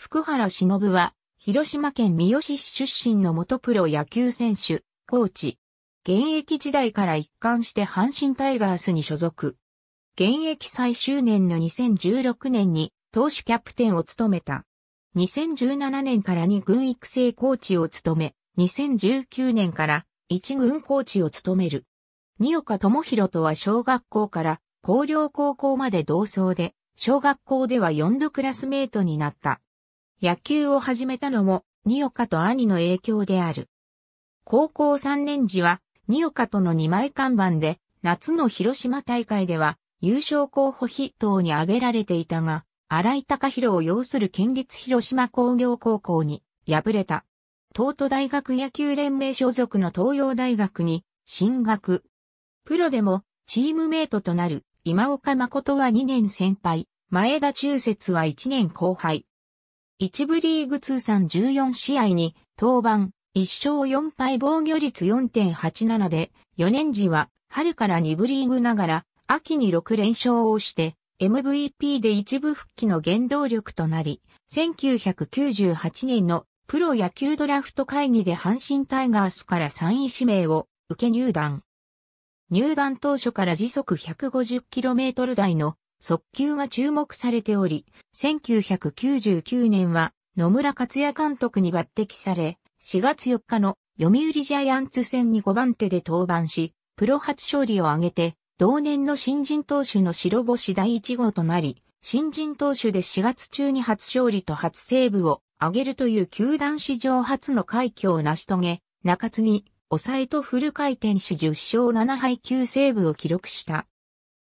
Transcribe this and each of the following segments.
福原忍は、広島県三好市出身の元プロ野球選手、コーチ。現役時代から一貫して阪神タイガースに所属。現役最終年の2016年に投手キャプテンを務めた。2017年から2軍育成コーチを務め、2019年から1軍コーチを務める。二岡智弘とは小学校から高陵高校まで同窓で、小学校では4度クラスメートになった。野球を始めたのも、ニオカと兄の影響である。高校3年時は、ニオカとの2枚看板で、夏の広島大会では、優勝候補筆頭に挙げられていたが、荒井隆弘を擁する県立広島工業高校に敗れた。東都大学野球連盟所属の東洋大学に進学。プロでもチームメイトとなる今岡誠は2年先輩、前田中節は1年後輩、一部リーグ通算14試合に登板、1勝4敗防御率4.87で、4年時は春から2部リーグながら、秋に6連勝をして、MVP で一部復帰の原動力となり、1998年のプロ野球ドラフト会議で阪神タイガースから3位指名を受け入団。入団当初から時速 150km 台の速球が注目されており、1999年は野村克也監督に抜擢され、4月4日の読売ジャイアンツ戦に5番手で登板し、プロ初勝利を挙げて、同年の新人投手の白星第1号となり、新人投手で4月中に初勝利と初セーブを挙げるという球団史上初の快挙を成し遂げ、中津に抑えとフル回転し10勝7敗9セーブを記録した。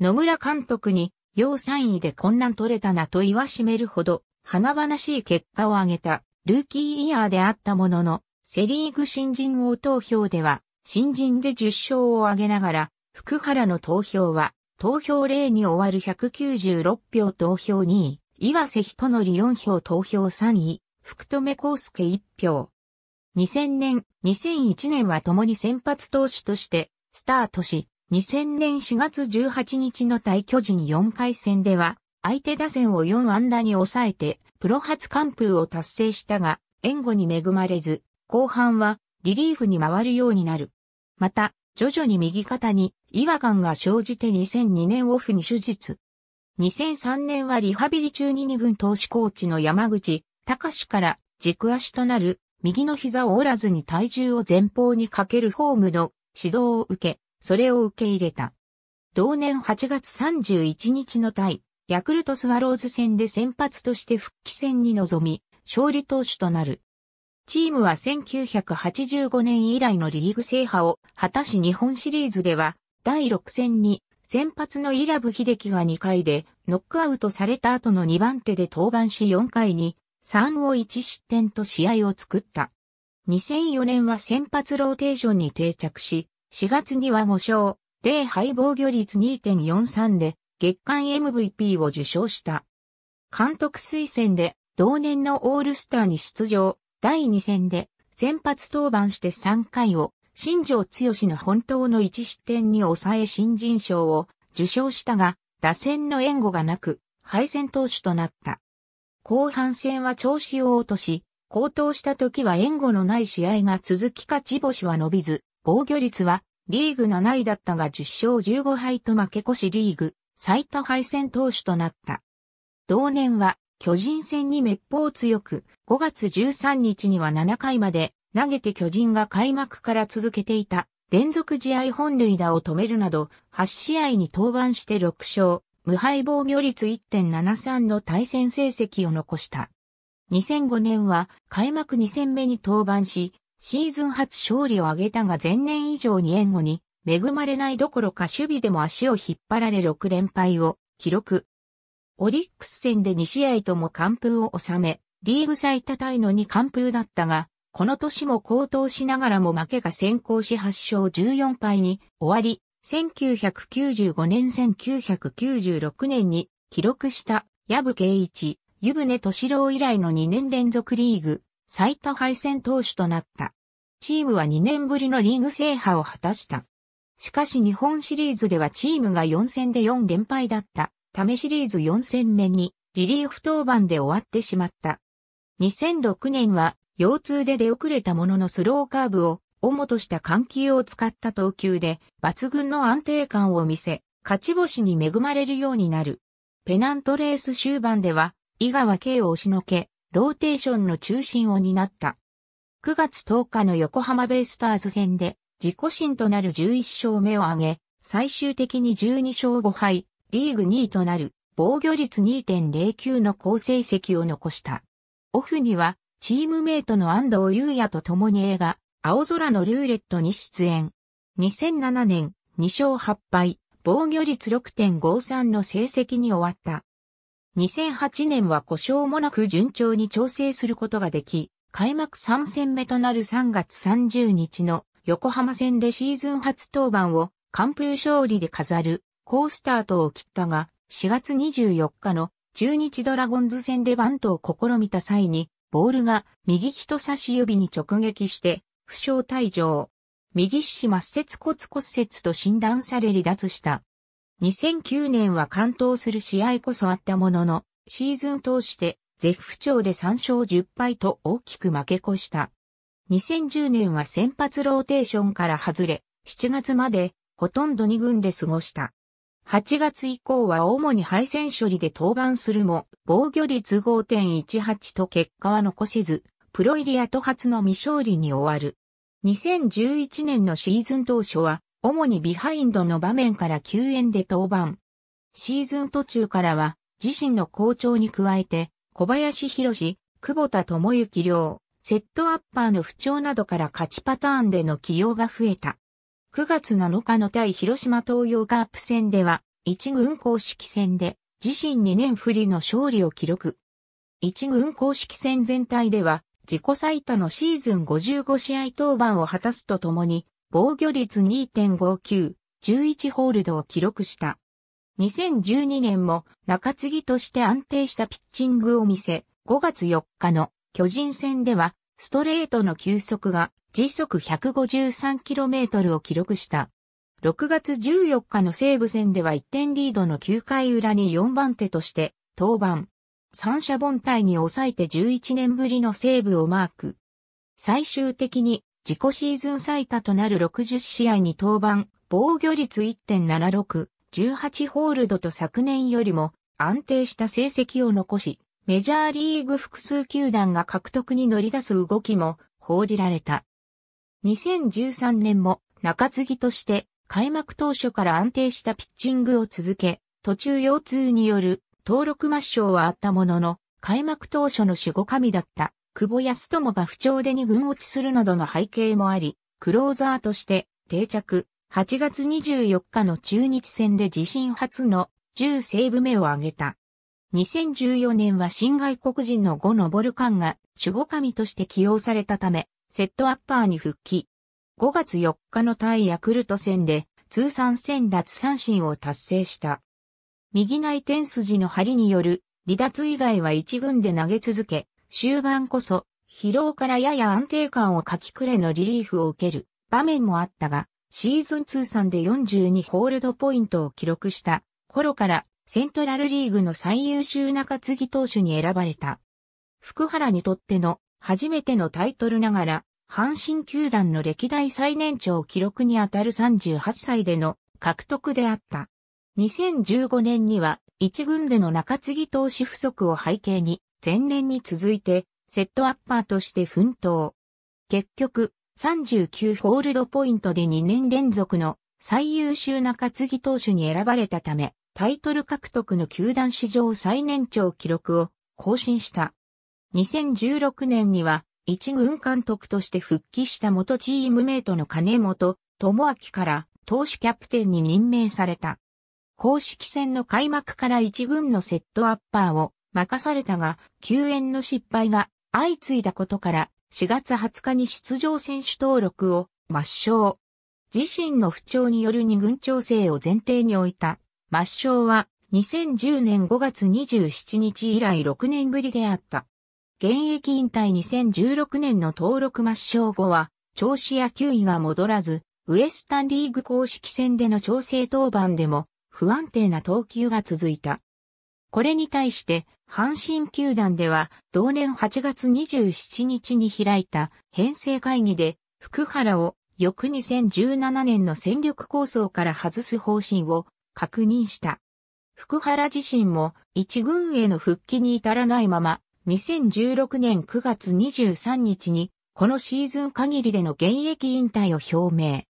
野村監督に要3位でこんなん取れたなと言わしめるほど、華々しい結果を上げた、ルーキーイヤーであったものの、セリーグ新人王投票では、新人で10勝を挙げながら、福原の投票は、投票例に終わる196票投票2位、岩瀬人則4票投票3位、福留康介1票。2000年、2001年は共に先発投手として、スタートし、2000年4月18日の対巨人4回戦では、相手打線を4安打に抑えて、プロ初完封を達成したが、援護に恵まれず、後半はリリーフに回るようになる。また、徐々に右肩に違和感が生じて2002年オフに手術。2003年はリハビリ中に2軍投手コーチの山口隆から軸足となる右の膝を折らずに体重を前方にかけるフォームの指導を受け、それを受け入れた。同年8月31日の対、ヤクルトスワローズ戦で先発として復帰戦に臨み、勝利投手となる。チームは1985年以来のリーグ制覇を果たし日本シリーズでは第6戦に先発のイラブ秀樹が2回でノックアウトされた後の2番手で登板し4回に3を1失点と試合を作った。2004年は先発ローテーションに定着し、4月には5勝、0敗防御率2.43で月間 MVP を受賞した。監督推薦で同年のオールスターに出場、第2戦で先発登板して3回を新庄剛志の本当の1失点に抑え新人賞を受賞したが、打線の援護がなく、敗戦投手となった。後半戦は調子を落とし、高騰した時は援護のない試合が続き勝ち星は伸びず、防御率はリーグ7位だったが10勝15敗と負け越しリーグ最多敗戦投手となった。同年は巨人戦に滅法強く、5月13日には7回まで投げて巨人が開幕から続けていた連続試合本塁打を止めるなど8試合に登板して6勝、無敗防御率1.73の対戦成績を残した。2005年は開幕2戦目に登板し、シーズン初勝利を挙げたが前年以上に援護に恵まれないどころか守備でも足を引っ張られ6連敗を記録。オリックス戦で2試合とも完封を収め、リーグ最多タイの2完封だったが、この年も高騰しながらも負けが先行し8勝14敗に終わり、1995年1996年に記録した矢部圭一、湯船敏郎以来の2年連続リーグ最多敗戦投手となった。チームは2年ぶりのリーグ制覇を果たした。しかし日本シリーズではチームが4戦で4連敗だったためシリーズ4戦目にリリーフ登板で終わってしまった。2006年は腰痛で出遅れたもののスローカーブを主とした緩急を使った投球で抜群の安定感を見せ、勝ち星に恵まれるようになる。ペナントレース終盤では、井川慶を押しのけ、ローテーションの中心を担った。9月10日の横浜ベイスターズ戦で自己新となる11勝目を挙げ、最終的に12勝5敗、リーグ2位となる防御率2.09の好成績を残した。オフにはチームメイトの安藤優也と共に映画、青空のルーレットに出演。2007年、2勝8敗、防御率6.53の成績に終わった。2008年は故障もなく順調に調整することができ、開幕3戦目となる3月30日の横浜戦でシーズン初登板を完封勝利で飾る好スタートを切ったが、4月24日の中日ドラゴンズ戦でバントを試みた際に、ボールが右人差し指に直撃して、負傷退場。右肢末節骨骨折と診断され離脱した。2009年は完投する試合こそあったものの、シーズン通してゼフ調で3勝10敗と大きく負け越した。2010年は先発ローテーションから外れ、7月までほとんど2軍で過ごした。8月以降は主に敗戦処理で登板するも、防御率5.18と結果は残せず、プロ入り後初の未勝利に終わる。2011年のシーズン当初は、主にビハインドの場面から救援で登板。シーズン途中からは、自身の好調に加えて、小林博久保田智之良、セットアッパーの不調などから勝ちパターンでの起用が増えた。9月7日の対広島東洋カープ戦では、一軍公式戦で自身2年不利の勝利を記録。一軍公式戦全体では、自己最多のシーズン55試合登板を果たすとともに、防御率2.59、11ホールドを記録した。2012年も中継ぎとして安定したピッチングを見せ、5月4日の巨人戦では、ストレートの球速が時速 153km を記録した。6月14日の西武戦では1点リードの9回裏に4番手として登板。三者凡退に抑えて11年ぶりの西武をマーク。最終的に自己シーズン最多となる60試合に登板、防御率1.76、18ホールドと昨年よりも安定した成績を残し、メジャーリーグ複数球団が獲得に乗り出す動きも報じられた。2013年も中継ぎとして開幕当初から安定したピッチングを続け、途中腰痛による登録抹消はあったものの、開幕当初の守護神だった久保康友が不調で二軍落ちするなどの背景もあり、クローザーとして定着、8月24日の中日戦で自身初の10セーブ目を挙げた。2014年は新外国人の5ボルカンが守護神として起用されたため、セットアッパーに復帰。5月4日の対ヤクルト戦で通算1000奪三振を達成した。右内転筋の張りによる離脱以外は1軍で投げ続け、終盤こそ疲労からやや安定感をかきくれのリリーフを受ける場面もあったが、シーズン通算で42ホールドポイントを記録した頃からセントラルリーグの最優秀中継ぎ投手に選ばれた。福原にとっての初めてのタイトルながら、阪神球団の歴代最年長記録にあたる38歳での獲得であった。2015年には一軍での中継ぎ投手不足を背景に前年に続いてセットアッパーとして奮闘。結局、39ホールドポイントで2年連続の最優秀中継ぎ投手に選ばれたため、タイトル獲得の球団史上最年長記録を更新した。2016年には、一軍監督として復帰した元チームメイトの金本智明から投手キャプテンに任命された。公式戦の開幕から一軍のセットアッパーを任されたが、救援の失敗が相次いだことから4月20日に出場選手登録を抹消。自身の不調による二軍調整を前提に置いた抹消は2010年5月27日以来6年ぶりであった。現役引退2016年の登録抹消後は、調子や球威が戻らず、ウエスタンリーグ公式戦での調整登板でも不安定な投球が続いた。これに対して阪神球団では同年8月27日に開いた編成会議で福原を翌2017年の戦力構想から外す方針を確認した。福原自身も一軍への復帰に至らないまま2016年9月23日にこのシーズン限りでの現役引退を表明。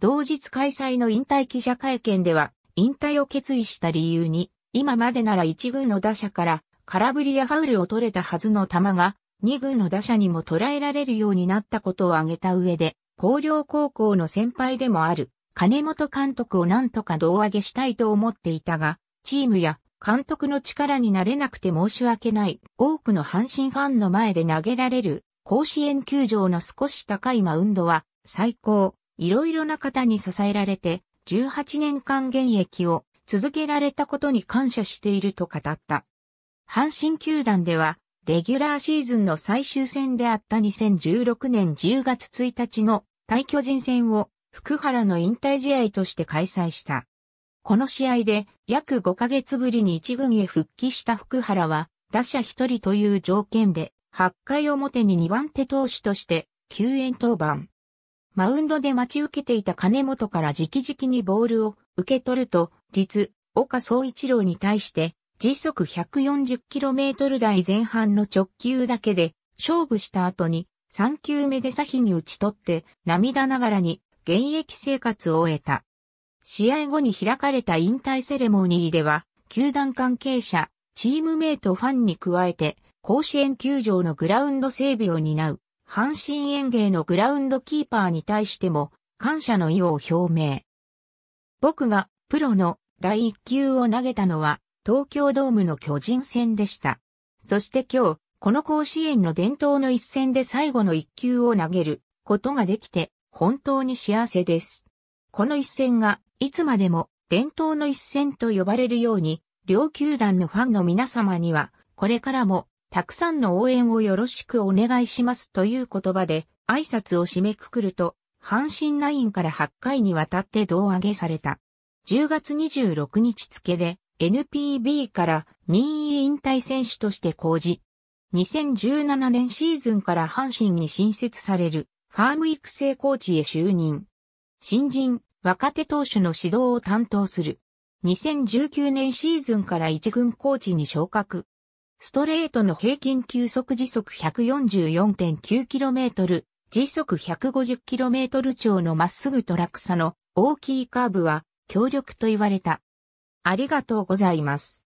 同日開催の引退記者会見では引退を決意した理由に今までなら1軍の打者から空振りやファウルを取れたはずの球が2軍の打者にも捉えられるようになったことを挙げた上で、広陵高校の先輩でもある金本監督を何とか胴上げしたいと思っていたが、チームや監督の力になれなくて申し訳ない。多くの阪神ファンの前で投げられる甲子園球場の少し高いマウンドは最高。いろいろな方に支えられて18年間現役を続けられたことに感謝していると語った。阪神球団では、レギュラーシーズンの最終戦であった2016年10月1日の対巨人戦を福原の引退試合として開催した。この試合で約5ヶ月ぶりに一軍へ復帰した福原は打者一人という条件で8回表に2番手投手として救援登板。マウンドで待ち受けていた金本から直々にボールを受け取ると、立、岡総一郎に対して、時速 140km 台前半の直球だけで勝負した後に3球目でサヒに打ち取って涙ながらに現役生活を終えた。試合後に開かれた引退セレモニーでは、球団関係者、チームメイトファンに加えて、甲子園球場のグラウンド整備を担う阪神園芸のグラウンドキーパーに対しても感謝の意を表明。僕がプロの第1球を投げたのは東京ドームの巨人戦でした。そして今日、この甲子園の伝統の一戦で最後の1球を投げることができて本当に幸せです。この一戦がいつまでも伝統の一戦と呼ばれるように両球団のファンの皆様にはこれからもたくさんの応援をよろしくお願いしますという言葉で挨拶を締めくくると、阪神ナインから8回にわたって胴上げされた。10月26日付で NPB から任意引退選手として公示。2017年シーズンから阪神に新設されるファーム育成コーチへ就任。新人、若手投手の指導を担当する。2019年シーズンから一軍コーチに昇格。ストレートの平均球速時速 144.9km、時速 150km 超のまっすぐと落差の大きいカーブは強力と言われた。ありがとうございます。